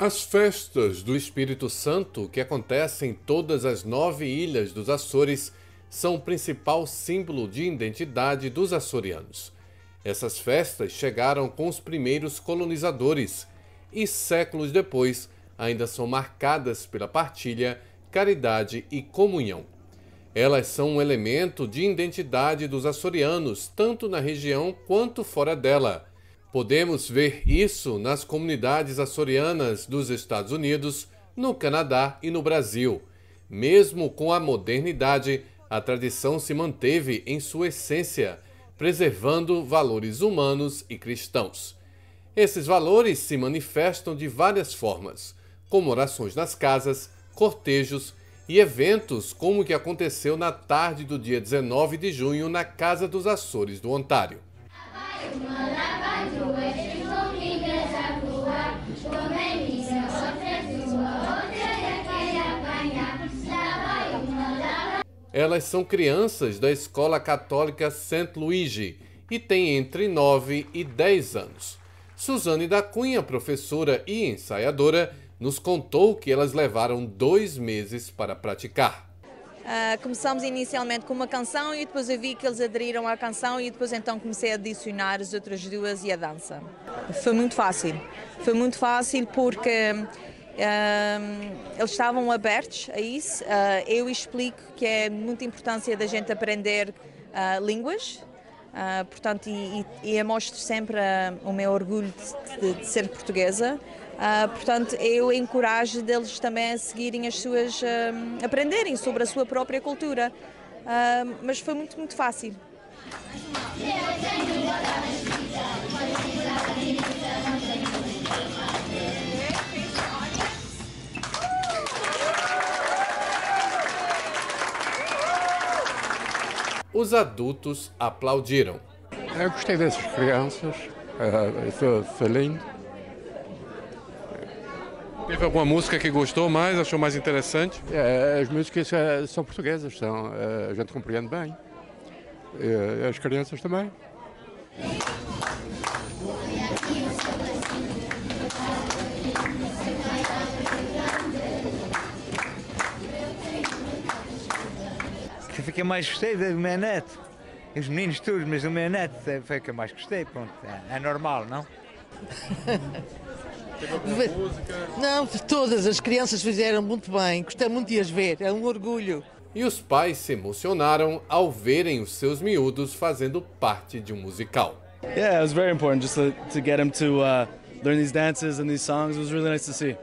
As festas do Espírito Santo, que acontecem em todas as nove ilhas dos Açores, são o principal símbolo de identidade dos açorianos. Essas festas chegaram com os primeiros colonizadores e, séculos depois, ainda são marcadas pela partilha, caridade e comunhão. Elas são um elemento de identidade dos açorianos, tanto na região quanto fora dela Podemos ver isso nas comunidades açorianas dos Estados Unidos, no Canadá e no Brasil. Mesmo com a modernidade, a tradição se manteve em sua essência, preservando valores humanos e cristãos. Esses valores se manifestam de várias formas, como orações nas casas, cortejos e eventos como o que aconteceu na tarde do dia 19 de junho na Casa dos Açores do Ontário. Elas são crianças da escola católica St. Luigi e têm entre 9 e 10 anos. Suzane da Cunha, professora e ensaiadora, nos contou que elas levaram dois meses para praticar. Uh, começamos inicialmente com uma canção e depois eu vi que eles aderiram à canção e depois então comecei a adicionar as outras duas e a dança. Foi muito fácil, foi muito fácil porque eles estavam abertos a isso. Ah, eu explico que é muita importância da gente aprender ah, línguas, Uh, portanto, e, e, mostro sempre uh, o meu orgulho de, de, de ser portuguesa. Uh, portanto, eu encorajo deles também a seguirem as suas. aprenderem sobre a sua própria cultura. mas foi muito, muito fácil. Os adultos aplaudiram. Eu gostei dessas crianças, ah, foi, falando. lindo. Teve alguma música que gostou mais, achou mais interessante? É, as músicas eh, são portuguesas, são, eh, a gente compreende bem. E eh, as crianças também. que eu mais gostei da minha net. Os meninos todos, mas o meu neto é, foi o que eu mais gostei, pronto. É, é normal, não? não, todas as crianças fizeram muito bem, gostei muito de as ver, é um orgulho. E os pais se emocionaram ao verem os seus miúdos fazendo parte de um musical. Yeah, it was very important just to, to get them to uh, learn these dances and these songs. It was really nice to see.